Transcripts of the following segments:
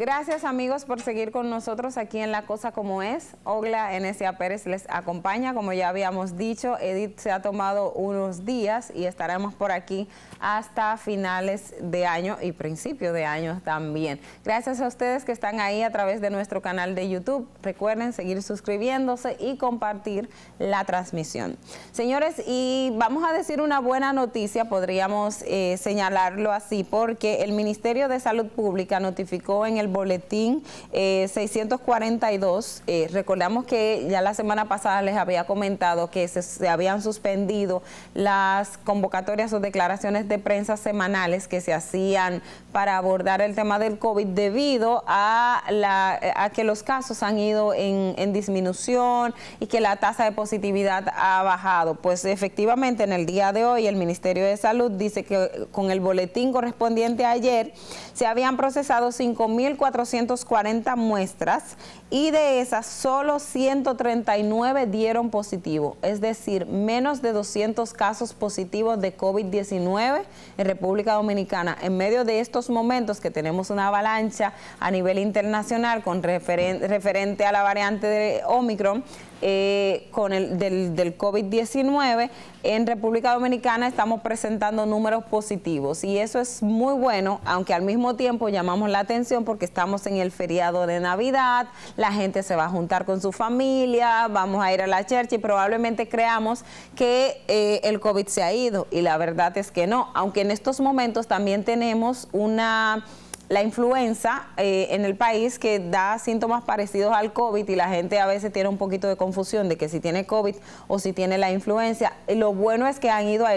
Gracias amigos por seguir con nosotros aquí en La Cosa Como Es. Ogla Enesia Pérez les acompaña, como ya habíamos dicho, Edith se ha tomado unos días y estaremos por aquí hasta finales de año y principio de año también. Gracias a ustedes que están ahí a través de nuestro canal de YouTube. Recuerden seguir suscribiéndose y compartir la transmisión. Señores, y vamos a decir una buena noticia, podríamos eh, señalarlo así, porque el Ministerio de Salud Pública notificó en el boletín 642. Eh, eh, recordamos que ya la semana pasada les había comentado que se, habían suspendido las convocatorias o declaraciones de prensa semanales que se hacían para abordar el tema del COVID debido a, la, a que los casos han ido en, disminución y que la tasa de positividad ha bajado. Pues efectivamente en el día de hoy el Ministerio de Salud dice que con el boletín correspondiente ayer se habían procesado 5.000 440 muestras y de esas solo 139 dieron positivo, es decir, menos de 200 casos positivos de COVID-19 en República Dominicana. En medio de estos momentos que tenemos una avalancha a nivel internacional con referente a la variante de Omicron, eh, con el del COVID-19 en República Dominicana estamos presentando números positivos y eso es muy bueno, aunque al mismo tiempo llamamos la atención porque estamos en el feriado de Navidad, la gente se va a juntar con su familia, vamos a ir a la church y probablemente creamos que eh, el COVID se ha ido y la verdad es que no, aunque en estos momentos también tenemos una la influenza eh, en el país que da síntomas parecidos al COVID y la gente a veces tiene un poquito de confusión de que si tiene COVID o si tiene la influenza. Eh, lo bueno es que han ido a,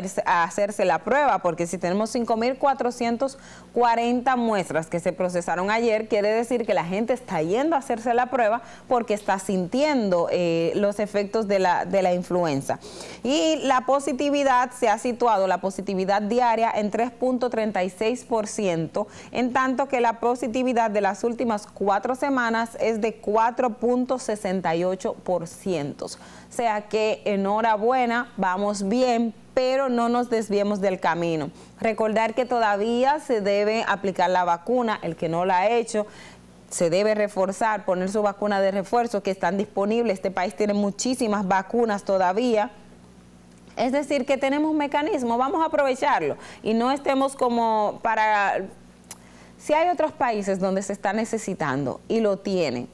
hacerse la prueba porque si tenemos 5.440 muestras que se procesaron ayer, quiere decir que la gente está yendo a hacerse la prueba porque está sintiendo eh, los efectos de la, de la influenza. Y la positividad se ha situado, la positividad diaria en 3.36%, en tanto que la positividad de las últimas cuatro semanas es de 4.68%. O sea que enhorabuena, vamos bien, pero no nos desviemos del camino. Recordar que todavía se debe aplicar la vacuna, el que no la ha hecho, se debe reforzar, poner su vacuna de refuerzo que están disponibles. Este país tiene muchísimas vacunas todavía. Es decir, que tenemos mecanismo, vamos a aprovecharlo y no estemos como para si hay otros países donde se está necesitando y lo tienen,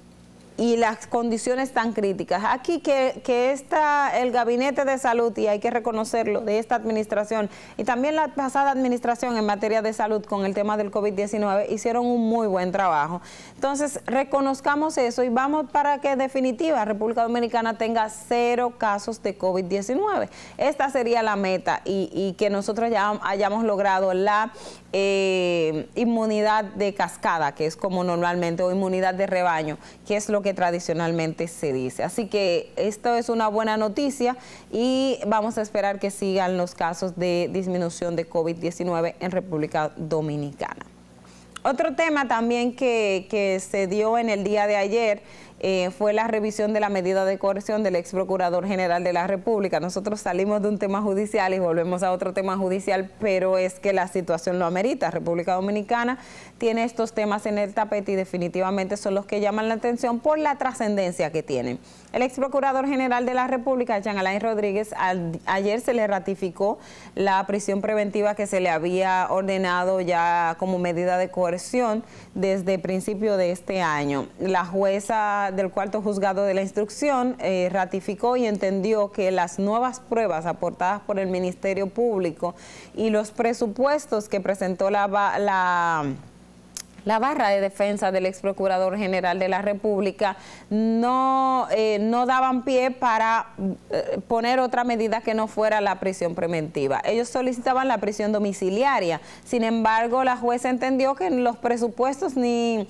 y las condiciones tan críticas. Aquí que, está el Gabinete de Salud, y hay que reconocerlo, de esta administración y también la pasada administración en materia de salud con el tema del COVID-19, hicieron un muy buen trabajo. Entonces, reconozcamos eso y vamos para que definitiva República Dominicana tenga cero casos de COVID-19. Esta sería la meta y, que nosotros ya hayamos logrado la eh, inmunidad de cascada, que es como normalmente, o inmunidad de rebaño, que es lo que tradicionalmente se dice. Así que esto es una buena noticia y vamos a esperar que sigan los casos de disminución de COVID-19 en República Dominicana. Otro tema también que, que se dio en el día de ayer eh, fue la revisión de la medida de coerción del ex procurador general de la República. Nosotros salimos de un tema judicial y volvemos a otro tema judicial, pero es que la situación lo amerita. República Dominicana tiene estos temas en el tapete y definitivamente son los que llaman la atención por la trascendencia que tienen. El ex procurador general de la República, Jean Alain Rodríguez, ayer se le ratificó la prisión preventiva que se le había ordenado ya como medida de coerción desde principio de este año. La jueza del cuarto juzgado de la instrucción eh, ratificó y entendió que las nuevas pruebas aportadas por el Ministerio Público y los presupuestos que presentó la, la barra de defensa del ex procurador general de la República no, eh, no daban pie para eh, poner otra medida que no fuera la prisión preventiva. Ellos solicitaban la prisión domiciliaria, sin embargo la jueza entendió que los presupuestos ni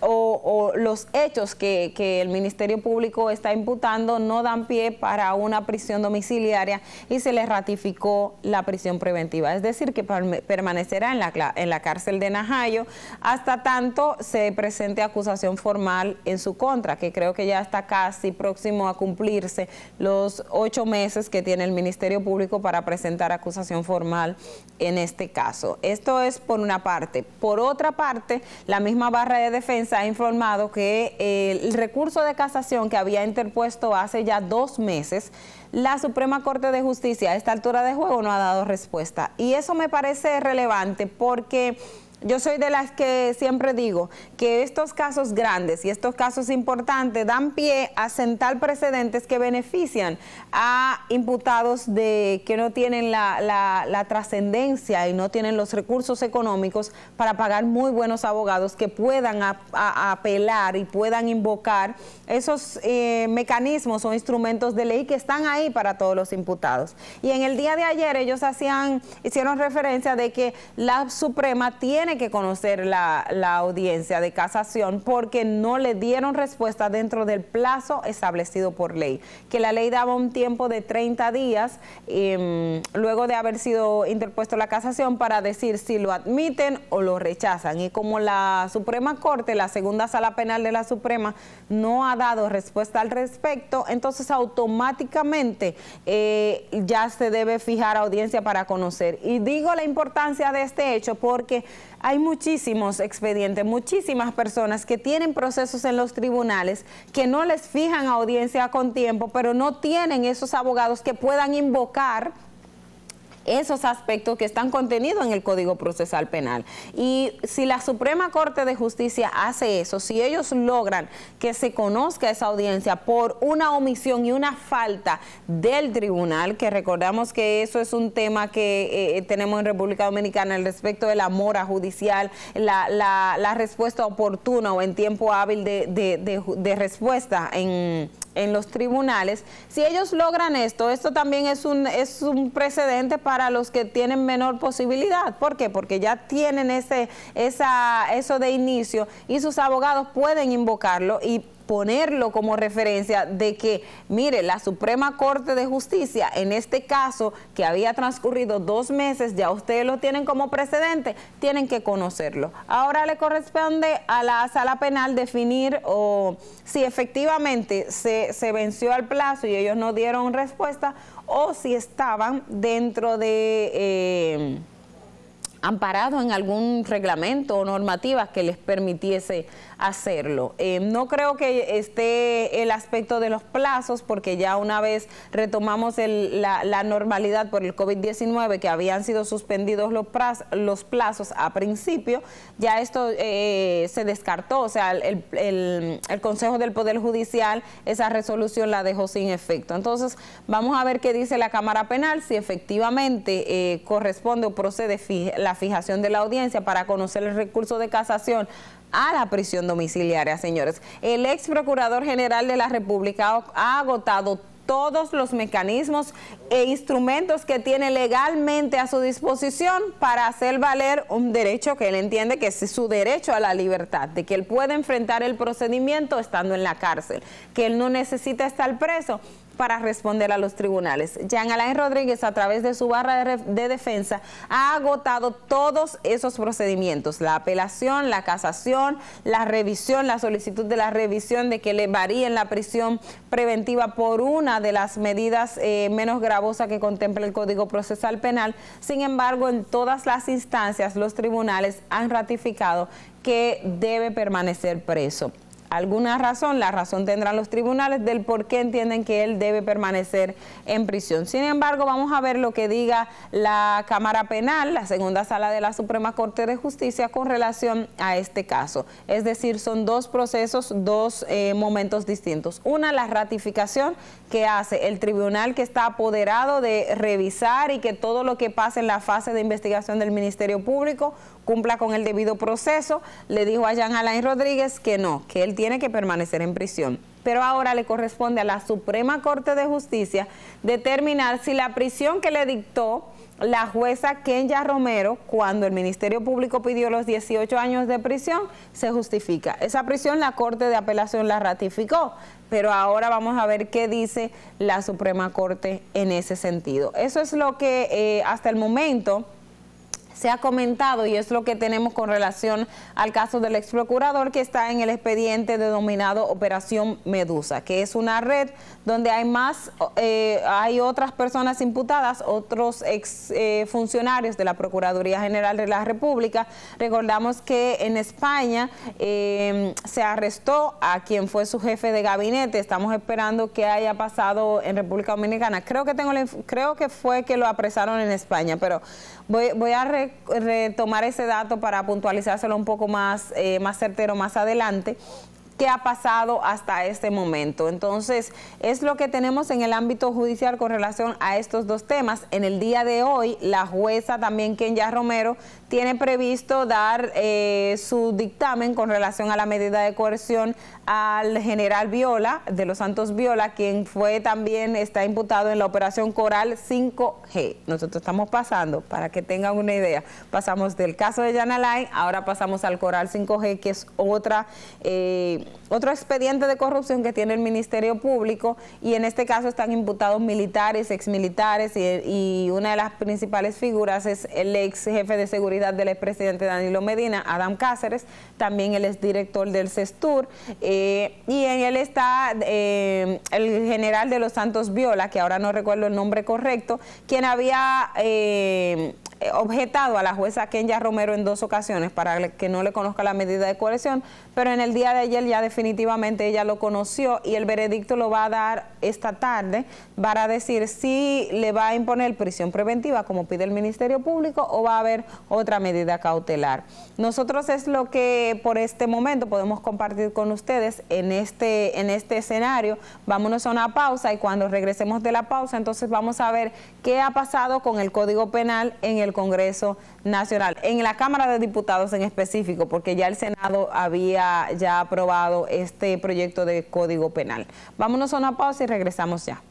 o, los hechos que, el Ministerio Público está imputando no dan pie para una prisión domiciliaria y se le ratificó la prisión preventiva. Es decir, que permanecerá en la, en la cárcel de Najayo hasta tanto se presente acusación formal en su contra, que creo que ya está casi próximo a cumplirse los ocho meses que tiene el Ministerio Público para presentar acusación formal en este caso. Esto es por una parte. Por otra parte, la misma barra de defensa se ha informado que eh, el recurso de casación que había interpuesto hace ya dos meses, la Suprema Corte de Justicia a esta altura de juego no ha dado respuesta. Y eso me parece relevante porque yo soy de las que siempre digo que estos casos grandes y estos casos importantes dan pie a sentar precedentes que benefician a imputados de que no tienen la, la, trascendencia y no tienen los recursos económicos para pagar muy buenos abogados que puedan apelar y puedan invocar esos eh, mecanismos o instrumentos de ley que están ahí para todos los imputados. Y en el día de ayer ellos hacían, hicieron referencia de que la Suprema tiene que conocer la, audiencia de casación porque no le dieron respuesta dentro del plazo establecido por ley, que la ley daba un tiempo de 30 días em, luego de haber sido interpuesto la casación para decir si lo admiten o lo rechazan. Y como la Suprema Corte, la segunda sala penal de la Suprema, no ha dado respuesta al respecto, entonces automáticamente eh, ya se debe fijar audiencia para conocer. Y digo la importancia de este hecho porque hay muchísimos expedientes, muchísimas personas que tienen procesos en los tribunales que no les fijan audiencia con tiempo, pero no tienen esos abogados que puedan invocar esos aspectos que están contenidos en el Código Procesal Penal. Y si la Suprema Corte de Justicia hace eso, si ellos logran que se conozca esa audiencia por una omisión y una falta del tribunal, que recordamos que eso es un tema que eh, eh, tenemos en República Dominicana, al respecto de la mora judicial, la, la, respuesta oportuna o en tiempo hábil de, de, de respuesta en en los tribunales. Si ellos logran esto, esto también es un, es un precedente para los que tienen menor posibilidad. ¿Por qué? Porque ya tienen ese, esa, eso de inicio y sus abogados pueden invocarlo y ponerlo como referencia de que, mire, la Suprema Corte de Justicia, en este caso que había transcurrido dos meses, ya ustedes lo tienen como precedente, tienen que conocerlo. Ahora le corresponde a la sala penal definir o si efectivamente se, venció al plazo y ellos no dieron respuesta o si estaban dentro de... Eh, amparado en algún reglamento o normativa que les permitiese hacerlo. Eh, no creo que esté el aspecto de los plazos, porque ya una vez retomamos la, normalidad por el COVID-19, que habían sido suspendidos los, plazos, a principio, ya esto eh, se descartó, o sea, el, Consejo del Poder Judicial esa resolución la dejó sin efecto. Entonces, vamos a ver qué dice la Cámara Penal, si efectivamente eh, corresponde o procede la la fijación de la audiencia para conocer el recurso de casación a la prisión domiciliaria, señores. El ex procurador general de la República ha agotado todos los mecanismos e instrumentos que tiene legalmente a su disposición para hacer valer un derecho que él entiende que es su derecho a la libertad, de que él puede enfrentar el procedimiento estando en la cárcel, que él no necesita estar preso para responder a los tribunales. Jean Alain Rodríguez, a través de su barra de, defensa, ha agotado todos esos procedimientos, la apelación, la casación, la revisión, la solicitud de la revisión de que le varíen la prisión preventiva por una de las medidas eh, menos gravosas que contempla el Código Procesal Penal. Sin embargo, en todas las instancias, los tribunales han ratificado que debe permanecer preso alguna razón, la razón tendrán los tribunales del por qué entienden que él debe permanecer en prisión. Sin embargo, vamos a ver lo que diga la Cámara Penal, la segunda sala de la Suprema Corte de Justicia con relación a este caso. Es decir, son dos procesos, dos eh, momentos distintos. Una, la ratificación que hace el tribunal que está apoderado de revisar y que todo lo que pase en la fase de investigación del Ministerio Público cumpla con el debido proceso. Le dijo a Jean Alain Rodríguez que no, que él tiene que permanecer en prisión. Pero ahora le corresponde a la Suprema Corte de Justicia determinar si la prisión que le dictó la jueza Kenya Romero, cuando el Ministerio Público pidió los 18 años de prisión, se justifica. Esa prisión la Corte de Apelación la ratificó, pero ahora vamos a ver qué dice la Suprema Corte en ese sentido. Eso es lo que eh, hasta el momento se ha comentado, y es lo que tenemos con relación al caso del ex procurador que está en el expediente denominado Operación Medusa, que es una red donde hay más, eh, hay otras personas imputadas, otros ex eh, funcionarios de la Procuraduría General de la República. Recordamos que en España em, se arrestó a quien fue su jefe de gabinete. Estamos esperando que haya pasado en República Dominicana. Creo que tengo, creo que fue que lo apresaron en España, pero voy, voy a retomar ese dato para puntualizárselo un poco más, eh, más certero más adelante qué ha pasado hasta este momento. Entonces, es lo que tenemos en el ámbito judicial con relación a estos dos temas. En el día de hoy, la jueza también Kenya Romero tiene previsto dar eh, su dictamen con relación a la medida de coerción al general Viola, de los Santos Viola, quien fue también, está imputado en la operación Coral 5G. Nosotros estamos pasando, para que tengan una idea, pasamos del caso de Yanalay ahora pasamos al Coral 5G, que es otra eh, otro expediente de corrupción que tiene el Ministerio Público, y en este caso están imputados militares, exmilitares, militares y una de las principales figuras es el ex jefe de seguridad del expresidente Danilo Medina, Adam Cáceres, también él es director del CESTUR, eh, y en él está eh, el general de los Santos Viola, que ahora no recuerdo el nombre correcto, quien había... Eh, objetado a la jueza Kenya Romero en dos ocasiones para que no le conozca la medida de coerción, pero en el día de ayer ya definitivamente ella lo conoció y el veredicto lo va a dar esta tarde para decir si le va a imponer prisión preventiva como pide el Ministerio Público o va a haber otra medida cautelar. Nosotros es lo que por este momento podemos compartir con ustedes en este, en este escenario. Vámonos a una pausa y cuando regresemos de la pausa entonces vamos a ver qué ha pasado con el Código Penal en el Congreso Nacional, en la Cámara de Diputados en específico, porque ya el Senado había ya aprobado este proyecto de Código Penal. Vámonos a una pausa y regresamos ya.